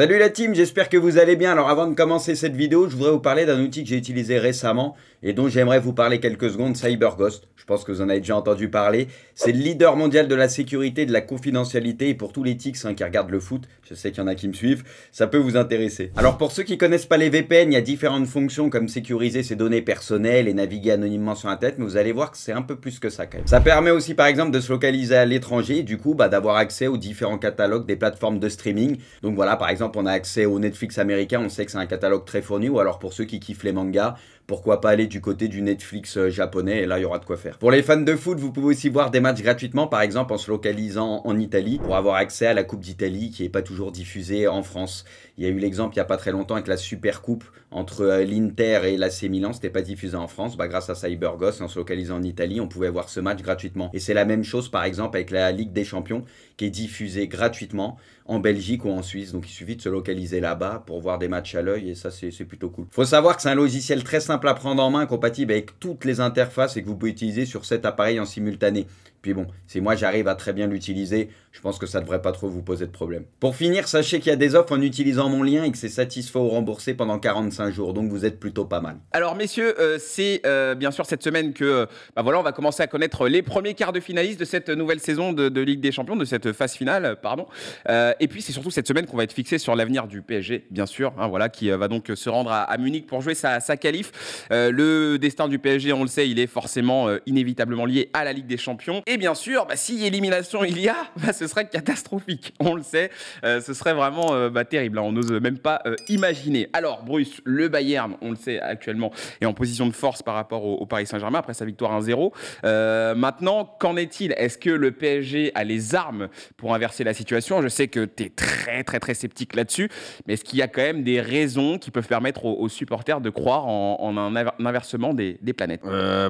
Salut la team, j'espère que vous allez bien. Alors avant de commencer cette vidéo, je voudrais vous parler d'un outil que j'ai utilisé récemment et dont j'aimerais vous parler quelques secondes, CyberGhost. Je pense que vous en avez déjà entendu parler. C'est le leader mondial de la sécurité, de la confidentialité et pour tous les tics hein, qui regardent le foot, je sais qu'il y en a qui me suivent, ça peut vous intéresser. Alors pour ceux qui connaissent pas les VPN, il y a différentes fonctions comme sécuriser ses données personnelles et naviguer anonymement sur Internet, mais vous allez voir que c'est un peu plus que ça quand même. Ça permet aussi par exemple de se localiser à l'étranger du coup bah, d'avoir accès aux différents catalogues des plateformes de streaming. Donc voilà par exemple on a accès au Netflix américain, on sait que c'est un catalogue très fourni, ou alors pour ceux qui kiffent les mangas, pourquoi pas aller du côté du Netflix euh, japonais, et là il y aura de quoi faire. Pour les fans de foot, vous pouvez aussi voir des matchs gratuitement, par exemple en se localisant en Italie, pour avoir accès à la Coupe d'Italie qui n'est pas toujours diffusée en France. Il y a eu l'exemple il n'y a pas très longtemps avec la Super Coupe entre euh, l'Inter et l'AC Milan, c'était pas diffusé en France, bah, grâce à CyberGhost, en se localisant en Italie, on pouvait voir ce match gratuitement. Et c'est la même chose par exemple avec la Ligue des Champions, qui est diffusé gratuitement en Belgique ou en Suisse. Donc il suffit de se localiser là-bas pour voir des matchs à l'œil et ça c'est plutôt cool. Faut savoir que c'est un logiciel très simple à prendre en main, compatible avec toutes les interfaces et que vous pouvez utiliser sur cet appareil en simultané. Puis bon, si moi j'arrive à très bien l'utiliser, je pense que ça devrait pas trop vous poser de problème. Pour finir, sachez qu'il y a des offres en utilisant mon lien et que c'est satisfait ou remboursé pendant 45 jours, donc vous êtes plutôt pas mal. Alors messieurs, euh, c'est euh, bien sûr cette semaine que euh, bah voilà, on va commencer à connaître les premiers quarts de finalistes de cette nouvelle saison de, Ligue des Champions, de cette phase finale, pardon. et puis c'est surtout cette semaine qu'on va être fixé sur l'avenir du PSG, bien sûr, hein, voilà, qui va donc se rendre à, à Munich pour jouer sa, sa qualif. le destin du PSG, on le sait, il est forcément inévitablement lié à la Ligue des Champions. Et bien sûr, bah, si élimination il y a, bah, ce serait catastrophique. On le sait, euh, ce serait vraiment euh, bah, terrible. Hein. On n'ose même pas euh, imaginer. Alors, Bruce, le Bayern, on le sait actuellement, est en position de force par rapport au, Paris Saint-Germain après sa victoire 1-0. maintenant, qu'en est-il Est-ce que le PSG a les armes pour inverser la situation Je sais que tu es très, très, très sceptique là-dessus, mais est-ce qu'il y a quand même des raisons qui peuvent permettre aux, supporters de croire en, un, inversement des, planètes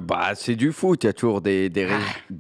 bah, C'est du foot, il y a toujours des, des ah.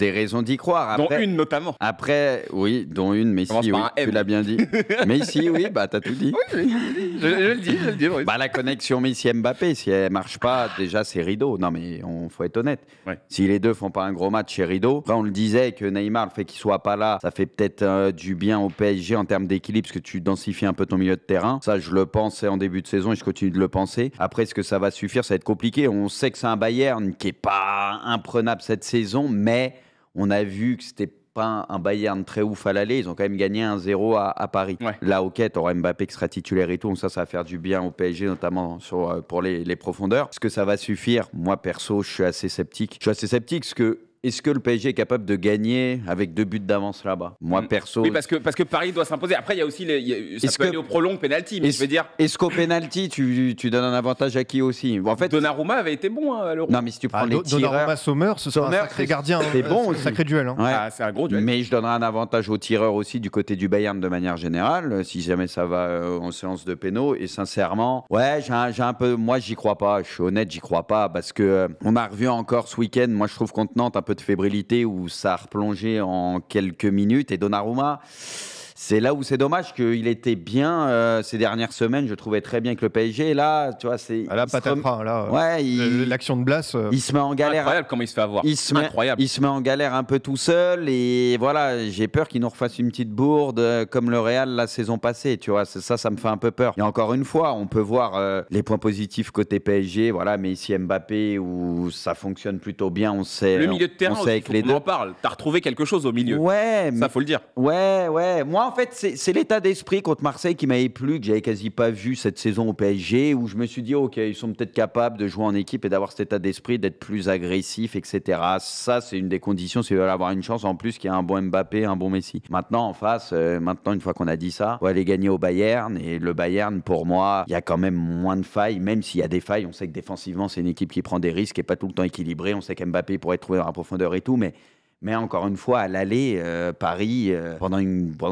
raisons ont d'y croire. dont une notamment. Après, oui, dont une, mais si, oui, tu l'as bien dit. mais si, oui, bah t'as tout dit. Oui, je, le dis, je le dis. Bah, la connexion Messi-Mbappé, si elle marche pas, déjà c'est rideau. Non mais on faut être honnête. Si les deux font pas un gros match, chez rideau. Après, on le disait que Neymar, le fait qu'il soit pas là, ça fait peut-être euh, du bien au PSG en termes d'équilibre, parce que tu densifies un peu ton milieu de terrain. Ça, je le pensais en début de saison et je continue de le penser. Après, est-ce que ça va suffire Ça va être compliqué. On sait que c'est un Bayern qui est pas imprenable cette saison, mais on a vu que c'était pas un Bayern très ouf à l'aller. Ils ont quand même gagné un 0 à, Paris. la Là, ok, t'auras Mbappé qui sera titulaire et tout. Donc ça, ça va faire du bien au PSG, notamment euh, pour les, les profondeurs. Est-ce que ça va suffire Moi, perso, je suis assez sceptique. Je suis assez sceptique parce que est-ce que le PSG est capable de gagner avec deux buts d'avance là-bas Moi, mm. perso. Oui, parce que, parce que Paris doit s'imposer. Après, il y a aussi. Les, ça peut aller au prolong, penalty. Mais je veux dire. Est-ce qu'au penalty, tu, tu, donnes un avantage à qui aussi en fait, Donnarumma avait été bon hein, à l'Euro. Non, mais si tu prends ah, les tireurs. Donnarumma Sommer, ce un sacré gardien. Hein. C'est bon sacré duel. Hein. Ah, c'est un gros duel. Mais je donnerai un avantage au tireur aussi du côté du Bayern de manière générale, si jamais ça va euh, en séance de pénaux. Et sincèrement, ouais, j'ai un, peu. Moi, j'y crois pas. Je suis honnête, j'y crois pas. Parce que euh, on a revu encore ce week-end, moi, je trouve qu'on un peu de fébrilité où ça a replongé en quelques minutes. Et Donnarumma, c'est là où c'est dommage qu'il était bien euh, ces dernières semaines. Je trouvais très bien que le PSG. là, tu vois, c'est. Ah, là, Là, ouais, l'action de Blas. Euh. Il se met en galère. Incroyable comment il se fait avoir. Il se met... Incroyable. Il se met en galère un peu tout seul. Et voilà, j'ai peur qu'il nous refasse une petite bourde euh, comme le Real la saison passée. Tu vois, ça, ça me fait un peu peur. Et encore une fois, on peut voir les points positifs côté PSG. Voilà, mais ici Mbappé, où ça fonctionne plutôt bien. On sait. Le milieu de terrain, on, en parle. T'as retrouvé quelque chose au milieu. Ouais, ça faut le dire. Ouais, ouais. Moi, en fait, c'est l'état d'esprit contre Marseille qui m'avait plu, que j'avais quasi pas vu cette saison au PSG, où je me suis dit, OK, ils sont peut-être capables de jouer en équipe et d'avoir cet état d'esprit, d'être plus agressif, etc. Ça, c'est une des conditions, c'est d'avoir une chance en plus qu'il y a un bon Mbappé, un bon Messi. Maintenant, en face, euh, maintenant, une fois qu'on a dit ça, on va aller gagner au Bayern. Et le Bayern, pour moi, il y a quand même moins de failles, même s'il y a des failles. On sait que défensivement, c'est une équipe qui prend des risques et pas tout le temps équilibrée. On sait qu'Mbappé pourrait trouver dans la profondeur et tout, mais mais encore une fois, à l'aller, euh, Paris, euh, pendant,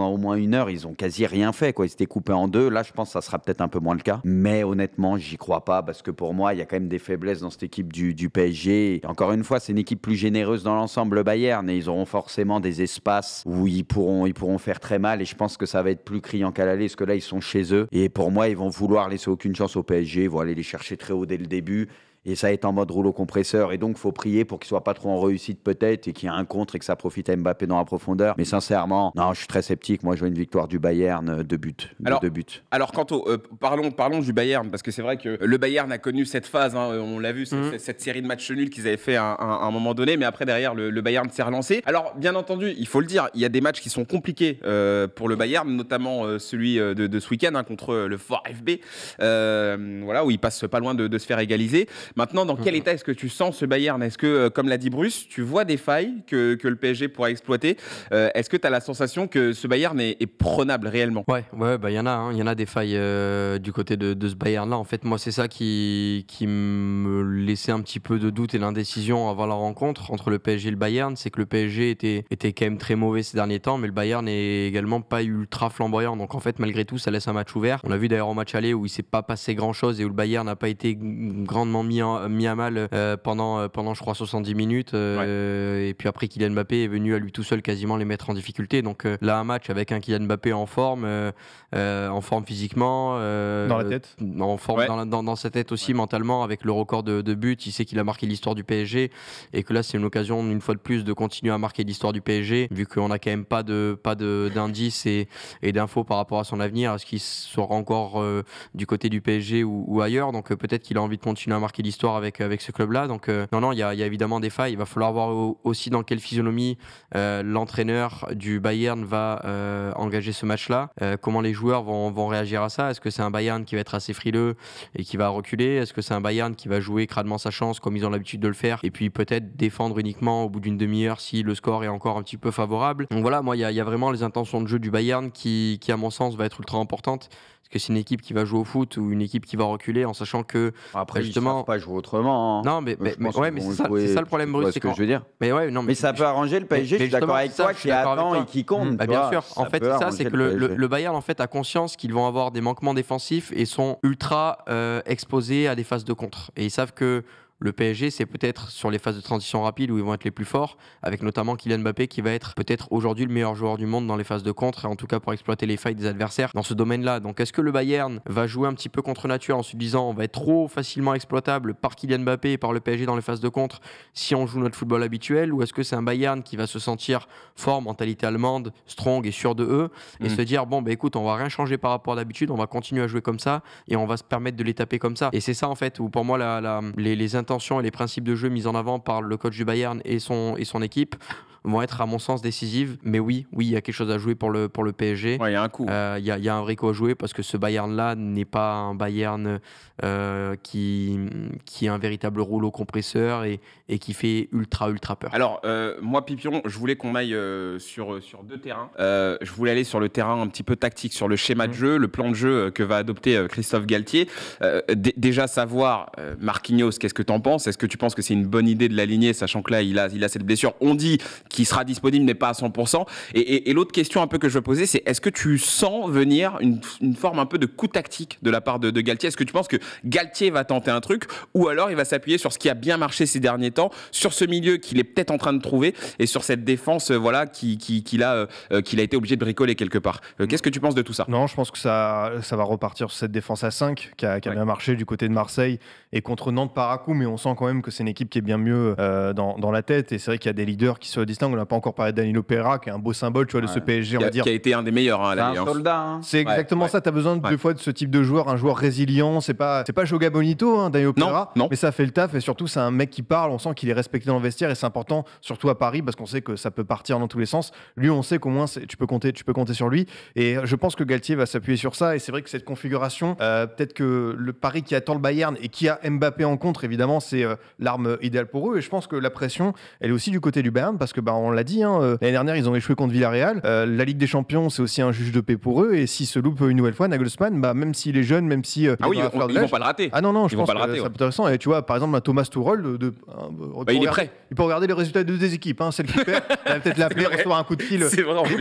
au moins une heure, ils ont quasi rien fait. Quoi. Ils étaient coupés en deux. Là, je pense que ça sera peut-être un peu moins le cas. Mais honnêtement, j'y crois pas parce que pour moi, il y a quand même des faiblesses dans cette équipe du, PSG. encore une fois, c'est une équipe plus généreuse dans l'ensemble, le Bayern, et ils auront forcément des espaces où ils pourront, ils pourront faire très mal. Et je pense que ça va être plus criant qu'à l'aller parce que là, ils sont chez eux. Et pour moi, ils vont vouloir laisser aucune chance au PSG. Ils vont aller les chercher très haut dès le début et ça est en mode rouleau compresseur. Et donc, faut prier pour qu'il soit pas trop en réussite peut-être et qu'il y ait un contre et que ça profite à Mbappé dans la profondeur. Mais sincèrement, non, je suis très sceptique. Moi, je vois une victoire du Bayern euh, de but. alors, buts. alors quant au, euh, parlons, parlons du Bayern parce que c'est vrai que le Bayern a connu cette phase. Hein, euh, on l'a vu, mhm. cette, série de matchs nuls qu'ils avaient fait à, un moment donné. Mais après, derrière, le, Bayern s'est relancé. Alors, bien entendu, il faut le dire, il y a des matchs qui sont compliqués pour le Bayern, notamment celui de, ce week-end hein, contre le Fort FB. voilà, où il passe pas loin de, de se faire égaliser. Maintenant, dans quel état est-ce que tu sens ce Bayern Est-ce que, euh, comme l'a dit Bruce, tu vois des failles que, que le PSG pourra exploiter euh, Est-ce que tu as la sensation que ce Bayern est, prenable réellement Ouais, ouais, il bah, y en a, il hein. y en a des failles euh, du côté de, ce Bayern-là. En fait, moi, c'est ça qui, qui me laissait un petit peu de doute et d'indécision avant la rencontre entre le PSG et le Bayern, c'est que le PSG était, était quand même très mauvais ces derniers temps, mais le Bayern n'est également pas ultra flamboyant. Donc en fait, malgré tout, ça laisse un match ouvert. On a vu d'ailleurs au match aller où il s'est pas passé grand chose et où le Bayern n'a pas été grandement mis en mis à mal pendant, euh, pendant, je crois, 70 minutes. Euh, et puis après, Kylian Mbappé est venu à lui tout seul quasiment les mettre en difficulté. Donc euh, là, un match avec un Kylian Mbappé en forme, en forme physiquement. dans la tête En forme dans, dans, sa tête aussi, mentalement, avec le record de, de buts. Il sait qu'il a marqué l'histoire du PSG et que là, c'est une occasion, une fois de plus, de continuer à marquer l'histoire du PSG, vu qu'on n'a quand même pas de pas d'indices et, et d'infos par rapport à son avenir. Est-ce qu'il sera encore du côté du PSG ou, ou ailleurs Donc peut-être qu'il a envie de continuer à marquer l'histoire histoire avec, euh, avec ce club-là. Donc, euh, non, non, il y, a, évidemment des failles. Il va falloir voir aussi dans quelle physionomie euh, l'entraîneur du Bayern va engager ce match-là. comment les joueurs vont, vont réagir à ça Est-ce que c'est un Bayern qui va être assez frileux et qui va reculer Est-ce que c'est un Bayern qui va jouer cradement sa chance comme ils ont l'habitude de le faire et puis peut-être défendre uniquement au bout d'une demi-heure si le score est encore un petit peu favorable Donc voilà, moi, il y, y, a vraiment les intentions de jeu du Bayern qui, qui à mon sens, va être ultra importante. Parce que c'est une équipe qui va jouer au foot ou une équipe qui va reculer en sachant que, Après, justement, il autrement. Hein. Non, mais, mais, ouais, mais c'est ça, le problème, Bruce. C'est ce que je veux dire. Mais ouais, non, mais, ça peut arranger le PSG. je suis d'accord avec toi, qui attend et qui compte. Mmh. Bah, bien sûr. En fait, ça, c'est que le, Bayern en fait a conscience qu'ils vont avoir des manquements défensifs et sont ultra euh, exposés à des phases de contre. Et ils savent que le PSG, c'est peut-être sur les phases de transition rapide où ils vont être les plus forts, avec notamment Kylian Mbappé qui va être peut-être aujourd'hui le meilleur joueur du monde dans les phases de contre, et en tout cas pour exploiter les failles des adversaires dans ce domaine-là. Donc est-ce que le Bayern va jouer un petit peu contre nature en se disant on va être trop facilement exploitable par Kylian Mbappé et par le PSG dans les phases de contre si on joue notre football habituel, ou est-ce que c'est un Bayern qui va se sentir fort, mentalité allemande, strong et sûr de eux, et mm. se dire bon bah écoute on va rien changer par rapport à d'habitude, on va continuer à jouer comme ça et on va se permettre de les taper comme ça. Et c'est ça en fait où pour moi la, les, les et les principes de jeu mis en avant par le coach du Bayern et son, et son équipe vont être, à mon sens, décisives. Mais oui, oui, il y a quelque chose à jouer pour le, pour le PSG. Il y a un coup. Euh, il y, a, un vrai un à jouer parce que ce Bayern-là n'est pas un Bayern euh, qui, qui est un véritable rouleau compresseur et, qui fait ultra, ultra peur. Alors, euh, moi, Pipion, je voulais qu'on aille sur, sur deux terrains. je voulais aller sur le terrain un petit peu tactique, sur le schéma de mm. jeu, le plan de jeu que va adopter Christophe Galtier. déjà, savoir, Marquinhos, qu'est-ce que tu en penses Est-ce que tu penses que c'est une bonne idée de l'aligner, sachant que là, il a, il a cette blessure On dit qui sera disponible n'est pas à 100%. Et, l'autre question un peu que je veux poser, c'est est-ce que tu sens venir une, forme un peu de coup tactique de la part de, Galtier Est-ce que tu penses que Galtier va tenter un truc ou alors il va s'appuyer sur ce qui a bien marché ces derniers temps, sur ce milieu qu'il est peut-être en train de trouver et sur cette défense euh, voilà qu'il qui, qui euh, euh, a, été obligé de bricoler quelque part Qu'est-ce que tu penses de tout ça Non, je pense que ça, ça va repartir sur cette défense à 5 qui a, bien marché du côté de Marseille et contre Nantes par à coup, mais on sent quand même que c'est une équipe qui est bien mieux dans, dans, la tête et c'est vrai qu'il y a des leaders qui se disent on n'a pas encore parlé de Danilo Pereira, qui est un beau symbole, tu vois, de ce PSG, on va dire. Qui a été un des meilleurs hein, C'est hein. exactement ça. Tu as besoin deux fois de ce type de joueur, un joueur résilient. C'est pas, c'est pas Joga Bonito, hein, Danilo Pereira. Non, Mais ça fait le taf et surtout, c'est un mec qui parle. On sent qu'il est respecté dans le vestiaire et c'est important, surtout à Paris, parce qu'on sait que ça peut partir dans tous les sens. Lui, on sait qu'au moins, tu peux compter, tu peux compter sur lui. Et euh, je pense que Galtier va s'appuyer sur ça. Et c'est vrai que cette configuration, euh, peut-être que le Paris qui attend le Bayern et qui a Mbappé en contre, évidemment, c'est euh, l'arme idéale pour eux. Et je pense que la pression, elle est aussi du côté du Bayern parce que bah, on l'a dit, hein, euh, l'année dernière, ils ont échoué contre Villarreal. Euh, la Ligue des Champions, c'est aussi un juge de paix pour eux. Et s'ils se loupent une nouvelle fois, Nagelsmann, bah, même s'il est jeune, même si. Euh, ah oui, ils, ne vont, pas le rater. Ah non, non, je pense pas le rater, C'est intéressant. Et tu vois, par exemple, Thomas Tourol, de, bah, il est prêt. Il peut regarder les résultats de deux équipes. Hein, celle qui perd, va peut-être l'appeler, recevoir un coup de fil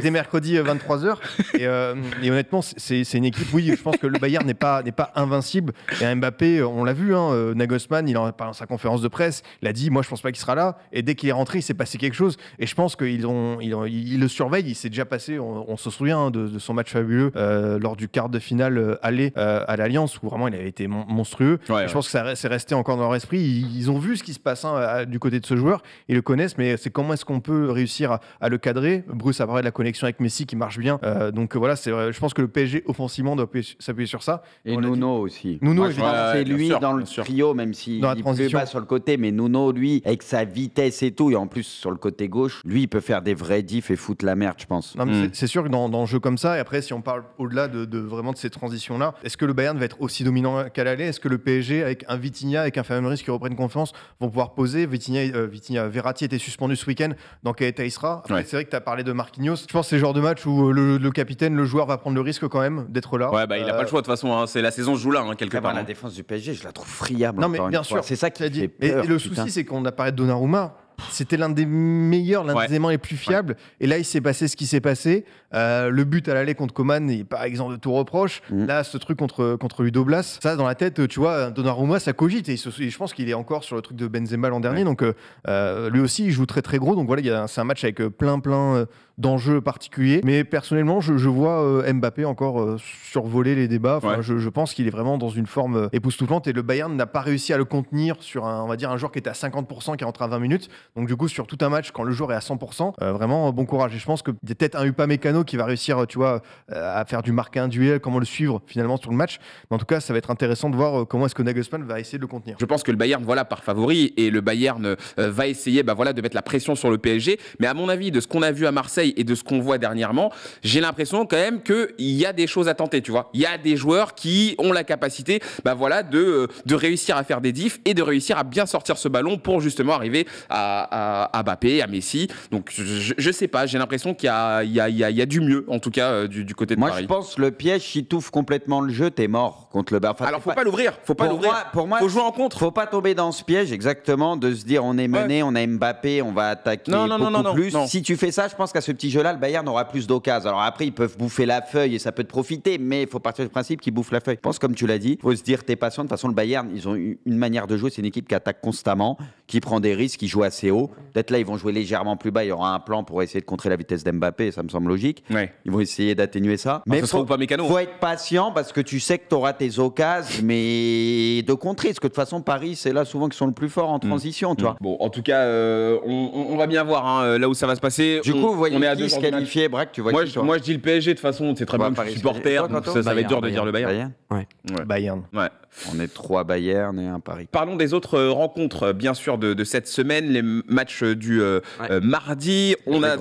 dès mercredi 23h. Et, honnêtement, c'est une équipe, oui, je pense que le Bayern n'est pas, pas invincible. Et Mbappé, on l'a vu, hein, Nagelsmann, il en dans sa conférence de presse, il a dit Moi, je pense pas qu'il sera là. Et dès qu'il est rentré, il s'est passé quelque chose. Et je pense qu'ils ont, ils, le surveillent. Il s'est déjà passé, on, se souvient hein, de, son match fabuleux euh, lors du quart de finale euh, aller euh, à l'Alliance, où vraiment il avait été monstrueux. Je pense que ça c'est resté encore dans leur esprit. Ils, ont vu ce qui se passe hein, du côté de ce joueur. Ils le connaissent, mais c'est comment est-ce qu'on peut réussir à, le cadrer. Bruce a parlé de la connexion avec Messi qui marche bien. donc voilà, c'est, je pense que le PSG offensivement doit s'appuyer sur ça. Et Nuno aussi. Nuno, que c'est lui dans le trio, même s'il ne peut pas sur le côté, mais Nuno, lui, avec sa vitesse et tout, et en plus sur le côté gauche lui, il peut faire des vrais diffs et foutre la merde, je pense. Hmm. c'est sûr que dans, un jeu comme ça, et après, si on parle au-delà de, vraiment de ces transitions-là, est-ce que le Bayern va être aussi dominant qu'à l'aller Est-ce que le PSG, avec un Vitinha, avec un risque qui reprennent confiance, vont pouvoir poser Vitinha, euh, Vitinha Verratti était suspendu ce week-end, dans quel état il sera C'est vrai que tu as parlé de Marquinhos. Je pense que c'est le genre de match où euh, le, capitaine, le joueur va prendre le risque quand même d'être là. Ouais, bah, il n'a pas le choix de toute façon, hein. c'est la saison joue là, hein, quelque ah, part. La hein. défense du PSG, je la trouve friable. Non, mais bien sûr. C'est ça qui a dit. et, le souci, c'est qu'on apparaît de Donnarumma c'était l'un des meilleurs, l'un des éléments les plus fiables. Et là, il s'est passé ce qui s'est passé. Euh, le but à l'aller contre Coman n'est pas exemple de tout reproche. Mm. Là, ce truc contre, contre Ludo Blas, ça, dans la tête, tu vois, Donnarumma, ça cogite. Et, je pense qu'il est encore sur le truc de Benzema l'an dernier. Donc, euh, euh, lui aussi, il joue très, très gros. Donc voilà, c'est un match avec plein, plein d'enjeux particuliers. Mais personnellement, je, vois euh, Mbappé encore euh, survoler les débats. je, pense qu'il est vraiment dans une forme euh, époustouflante et le Bayern n'a pas réussi à le contenir sur un, on va dire, un joueur qui était à 50% qui est rentré à 20 minutes. Donc, du coup, sur tout un match, quand le joueur est à 100%, vraiment bon courage. Et je pense que peut-être un Upa Mécano qui va réussir, tu vois, à faire du marquer un duel, comment le suivre finalement sur le match. Mais en tout cas, ça va être intéressant de voir comment est-ce que Nagelsmann va essayer de le contenir. Je pense que le Bayern, voilà, par favori et le Bayern va essayer, bah, voilà, de mettre la pression sur le PSG. Mais à mon avis, de ce qu'on a vu à Marseille, et de ce qu'on voit dernièrement, j'ai l'impression quand même qu'il y a des choses à tenter, tu vois. Il y a des joueurs qui ont la capacité, bah voilà, de, euh, de réussir à faire des diffs et de réussir à bien sortir ce ballon pour justement arriver à, à, à à Messi. Donc je, sais pas, j'ai l'impression qu'il y, y, a, du mieux, en tout cas, euh, du, côté de Moi, Paris. Moi, je pense le piège, si touffe complètement le jeu, t'es mort contre le Barça. Alors faut pas, l'ouvrir, faut pas l'ouvrir. Pour moi, faut jouer en contre. Faut pas tomber dans ce piège exactement de se dire on est mené, on a Mbappé, on va attaquer non, non, beaucoup non, plus. Si tu fais ça, je pense qu'à ce petit jeu-là, le Bayern aura plus d'occasions. Alors après, ils peuvent bouffer la feuille et ça peut te profiter, mais il faut partir du principe qu'ils bouffent la feuille. Je pense, comme tu l'as dit, faut se dire, t'es patient. De toute façon, le Bayern, ils ont une manière de jouer. C'est une équipe qui attaque constamment, qui prend des risques, qui joue assez haut. Peut-être là, ils vont jouer légèrement plus bas. Il y aura un plan pour essayer de contrer la vitesse d'Mbappé. Ça me semble logique. Ils vont essayer d'atténuer ça. Mais faut, pas mécano. Hein. faut être patient parce que tu sais que tu auras tes occasions, mais de contrer. Parce que de toute façon, Paris, c'est là souvent qu'ils sont le plus fort en mm. transition, tu vois. Mm. Bon, en tout cas, euh, on, va bien voir hein, là où ça va se passer. Du coup, vous voyez, à se qualifier, Braque, tu vois moi, je, hein. moi, je dis le PSG, de toute façon, c'est très bah, bien que supporter, donc ça, ça va être dur de dire le Bayern. Ouais. Bayern. Ouais. On est trois Bayern et un Paris. Parlons des autres euh, rencontres, euh, bien sûr, de, cette semaine, les matchs euh, du mardi. On a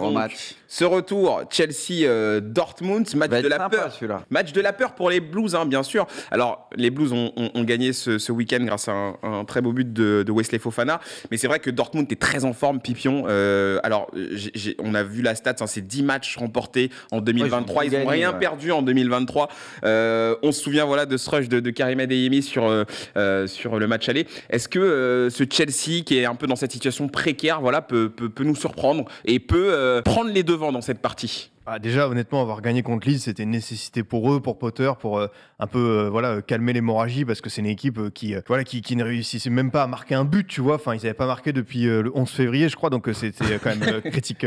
ce retour Chelsea-Dortmund, match de la peur. Match de la peur pour les Blues, hein, bien sûr. Alors, les Blues ont, gagné ce, week-end grâce à un, très beau but de, Wesley Fofana, mais c'est vrai que Dortmund est très en forme, Pipion. alors, on a vu la stat Hein, c'est 10 matchs remportés en 2023. ils n'ont rien perdu en 2023. Euh, on se souvient voilà, de ce rush de, de Karim Adeyemi sur, euh, euh, sur le match aller. Est-ce que ce Chelsea, qui est un peu dans cette situation précaire, voilà, peut, peut, nous surprendre et peut prendre les devants dans cette partie ah, déjà, honnêtement, avoir gagné contre Lille, c'était une nécessité pour eux, pour Potter, pour un peu voilà calmer l'hémorragie, parce que c'est une équipe qui voilà qui, qui, ne réussissait même pas à marquer un but, tu vois. Enfin, ils n'avaient pas marqué depuis le 11 février, je crois, donc c'était quand même critique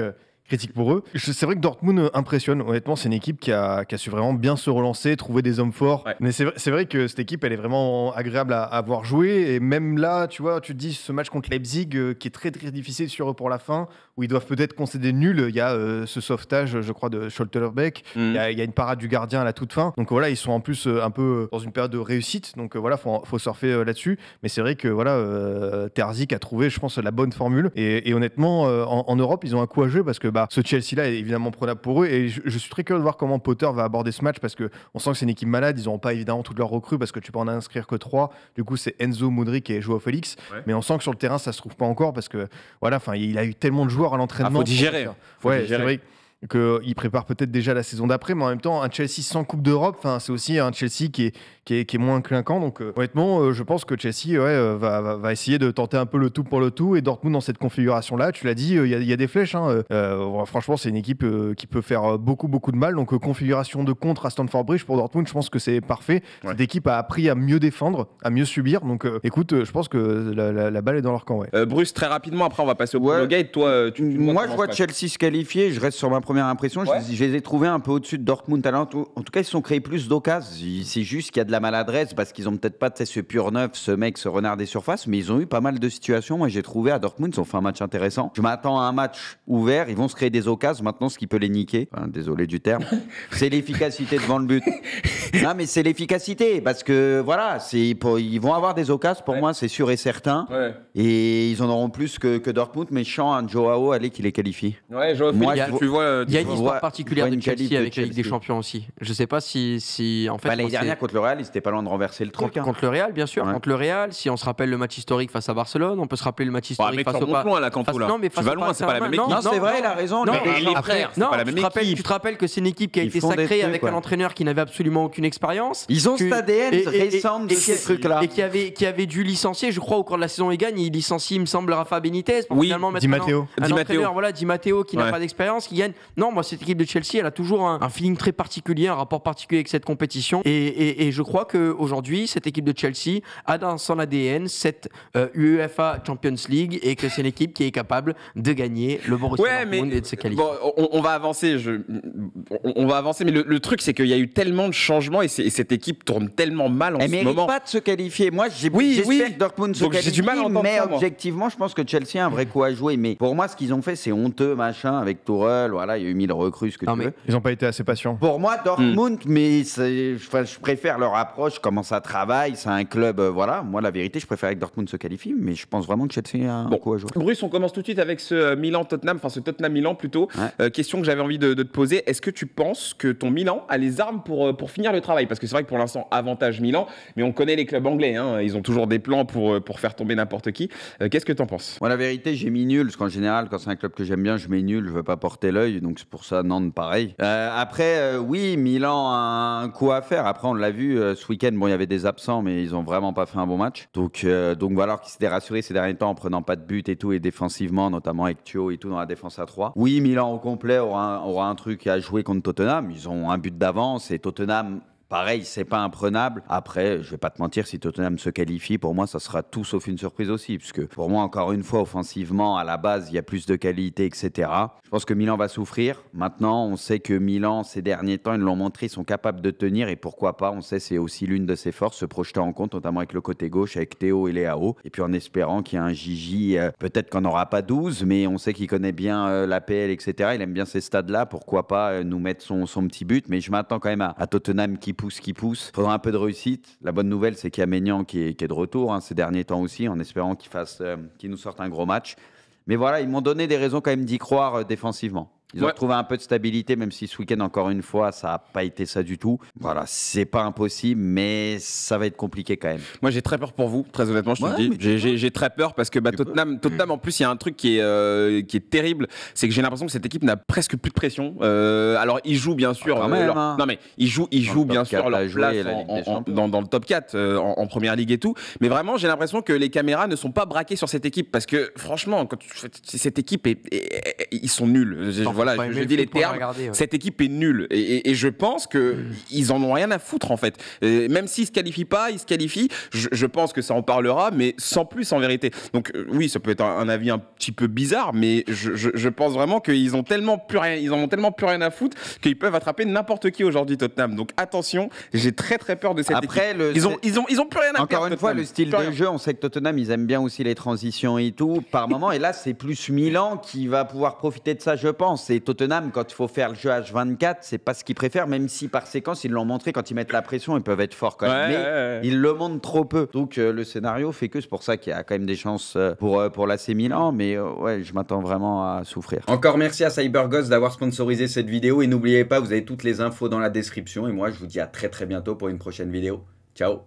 critique pour eux. C'est vrai que Dortmund euh, impressionne. Honnêtement, c'est une équipe qui a, su vraiment bien se relancer, trouver des hommes forts. Mais c'est vrai, que cette équipe, elle est vraiment agréable à, avoir voir jouer. Et même là, tu vois, tu te dis ce match contre Leipzig euh, qui est très très difficile sur eux pour la fin, où ils doivent peut-être concéder nul. Il y a euh, ce sauvetage, je crois, de Scholterbeck. Mhm. Il, y a, une parade du gardien à la toute fin. Donc voilà, ils sont en plus un peu dans une période de réussite. Donc voilà, faut, faut surfer là-dessus. Mais c'est vrai que voilà, Terzic a trouvé, je pense, la bonne formule. Et, honnêtement, en, en, Europe, ils ont un coup à jouer parce que bah, bah, ce Chelsea-là est évidemment prenable pour eux. Et je, suis très curieux de voir comment Potter va aborder ce match parce qu'on sent que c'est une équipe malade. Ils n'auront pas évidemment toutes leurs recrues parce que tu peux en inscrire que trois. Du coup, c'est Enzo, Modric et Joao Félix. Mais on sent que sur le terrain, ça se trouve pas encore parce que voilà, il a eu tellement de joueurs à l'entraînement. Il ah, faut digérer. digérer qu'il prépare peut-être déjà la saison d'après, mais en même temps, un Chelsea sans Coupe d'Europe, c'est aussi un Chelsea qui est, qui est, qui est moins clinquant. Donc euh, honnêtement, euh, je pense que Chelsea euh, va, va, essayer de tenter un peu le tout pour le tout. Et Dortmund, dans cette configuration-là, tu l'as dit, il y, y, a des flèches. Hein. franchement, c'est une équipe qui peut faire beaucoup, beaucoup de mal. Donc configuration de contre à Stamford Bridge pour Dortmund, je pense que c'est parfait. Cette équipe a appris à mieux défendre, à mieux subir. Donc écoute, je pense que la, la, balle est dans leur camp. Ouais. Bruce, très rapidement, après on va passer au Gate. Toi, moi, je vois Chelsea se qualifier. Je reste sur ma première impression, je, les ai trouvés un peu au-dessus de Dortmund. en tout cas, ils sont créés plus d'occasions. C'est juste qu'il y a de la maladresse parce qu'ils ont peut-être pas ce pur neuf, ce mec, ce renard des surfaces, mais ils ont eu pas mal de situations. Moi, j'ai trouvé à Dortmund, ils ont fait un match intéressant. Je m'attends à un match ouvert. Ils vont se créer des occasions. Maintenant, ce qui peut les niquer, désolé du terme, c'est l'efficacité devant le but. non, mais c'est l'efficacité, parce que voilà, ils vont avoir des occasions pour moi, c'est sûr et certain. Et ils en auront plus que, Dortmund, mais Chant, un Joao, allez, qu'il les qualifie. Ouais, Joao, moi, il y a, tu vois, il y a une histoire particulière de Chelsea avec la Ligue des Champions aussi. Je sais pas si, en fait. la bah, L'année dernière contre le Real, ils étaient pas loin de renverser le tronc. Contre, hein. contre le Real, bien sûr, contre le Real. Si on se rappelle le match historique face à Barcelone, on peut se rappeler le match historique face au Pas. Hein, non, mais face loin, c'est pas la même équipe. Non, c'est vrai, il raison. Non, tu te rappelles que c'est une équipe qui a été sacrée avec un entraîneur qui n'avait absolument aucune une expérience. Ils ont cet ADN et, récent de ces trucs-là. Et qui avait, qui avait dû licencier, je crois, au cours de la saison, ils gagne il licencie, il me semble, Rafa Benitez. Pour oui, finalement Di Matteo. Di voilà, Di Matteo qui n'a pas d'expérience, qui gagne. Non, moi, cette équipe de Chelsea, elle a toujours un, feeling très particulier, un rapport particulier avec cette compétition. Et, je crois qu'aujourd'hui, cette équipe de Chelsea a dans son ADN cette euh, UEFA Champions League et que c'est l'équipe qui est capable de gagner le Borussia ouais, et de se qualifier. Bon, on, va avancer, je, on, va avancer, mais le, le truc, c'est qu'il y a eu tellement de changements et, cette équipe tourne tellement mal en ce moment. Elle pas de se qualifier. Moi, j'ai j'espère que Dortmund se qualifie, du mal mais objectivement, je pense que Chelsea a un vrai coup à jouer. Mais pour moi, ce qu'ils ont fait, c'est honteux, machin, avec Tourelle. Voilà, il y a eu mille recrues, ce que tu veux. Ils n'ont pas été assez patients. Pour moi, Dortmund, hmm. mais je préfère leur approche, comment ça travaille. C'est un club, euh, voilà. Moi, la vérité, je préfère que Dortmund se qualifie, mais je pense vraiment que Chelsea a un coup à jouer. Bruce, on commence tout de suite avec ce euh, Milan-Tottenham, enfin ce Tottenham-Milan plutôt. Euh, question que j'avais envie de, te poser. Est-ce que tu penses que ton Milan a les armes pour, pour finir le travail Parce que c'est vrai que pour l'instant, avantage Milan, mais on connaît les clubs anglais, hein, ils ont toujours des plans pour, euh, pour faire tomber n'importe qui. Euh, qu'est-ce que tu en penses Moi, la vérité, j'ai mis nul, parce qu'en général, quand c'est un club que j'aime bien, je mets nul, je veux pas porter l'œil, donc c'est pour ça Nantes pareil. Euh, après, oui, Milan a un coup à faire. Après, on l'a vu ce week-end, bon, il y avait des absents, mais ils ont vraiment pas fait un bon match. Donc, donc voilà, qu'ils s'étaient rassurés ces derniers temps en prenant pas de but et tout, et défensivement, notamment avec Thio et tout dans la défense à 3. Oui, Milan au complet aura un, aura un truc à jouer contre Tottenham. Ils ont un but d'avance et Tottenham Pareil, c'est pas imprenable. Après, je vais pas te mentir, si Tottenham se qualifie, pour moi, ça sera tout sauf une surprise aussi, puisque pour moi, encore une fois, offensivement, à la base, il y a plus de qualité, etc. Je pense que Milan va souffrir. Maintenant, on sait que Milan, ces derniers temps, ils l'ont montré, ils sont capables de tenir, et pourquoi pas, on sait, c'est aussi l'une de ses forces, se projeter en compte, notamment avec le côté gauche, avec Théo et Léao, et puis en espérant qu'il y a un Gigi, euh, peut-être qu'on n'aura pas 12, mais on sait qu'il connaît bien euh, la PL, etc. Il aime bien ces stades-là, pourquoi pas euh, nous mettre son, petit but, mais je m'attends quand même à, à Tottenham qui pousse, qui pousse. Faudra un peu de réussite. La bonne nouvelle, c'est qu'il y a qui est, de retour hein, ces derniers temps aussi, en espérant qu'il fasse, euh, nous sorte un gros match. Mais voilà, ils m'ont donné des raisons quand même d'y croire euh, défensivement. Ils ont un peu de stabilité, même si ce week-end, encore une fois, ça n'a pas été ça du tout. Voilà, c'est pas impossible, mais ça va être compliqué quand même. Moi, j'ai très peur pour vous, très honnêtement, je te le dis. J'ai très peur parce que bah, Tottenham, Tottenham, hmm. en plus, il y a un truc qui est, euh, qui est terrible, c'est que j'ai l'impression que cette équipe n'a presque plus de pression. Euh, alors, ils jouent bien sûr. Ah, euh, hein. Non, mais ils jouent, ils jouent bien sûr dans, le top 4 en, première ligue et tout. Mais vraiment, j'ai l'impression que les caméras ne sont pas braquées sur cette équipe parce que, franchement, quand tu... cette équipe, ils sont nuls voilà, je, dis les termes. Cette équipe est nulle. Et, je pense que mm. ils en ont rien à foutre, en fait. même s'ils se qualifient pas, ils se qualifient. Je, pense que ça en parlera, mais sans plus, en vérité. Donc, euh, oui, ça peut être un, avis un petit peu bizarre, mais je, pense vraiment qu'ils ont tellement plus rien, ils en ont tellement plus rien à foutre qu'ils peuvent attraper n'importe qui aujourd'hui, Tottenham. Donc, attention, j'ai très, très peur de cette équipe. Ils ont, ils ont, ils ont plus rien à Encore une fois, le style de jeu, on sait que Tottenham, ils aiment bien aussi les transitions et tout, par moment. Et là, c'est plus Milan qui va pouvoir profiter de ça, je pense. C'est Tottenham, quand il faut faire le jeu H24, c'est pas ce qu'ils préfèrent, même si par séquence, ils l'ont montré quand ils mettent la pression, ils peuvent être forts quand même. mais ils le montrent trop peu. Donc euh, le scénario fait que c'est pour ça qu'il y a quand même des chances euh, pour, euh, pour pour l'AC Milan. Mais ouais, je m'attends vraiment à souffrir. Encore merci à CyberGhost d'avoir sponsorisé cette vidéo. Et n'oubliez pas, vous avez toutes les infos dans la description. Et moi, je vous dis à très très bientôt pour une prochaine vidéo. Ciao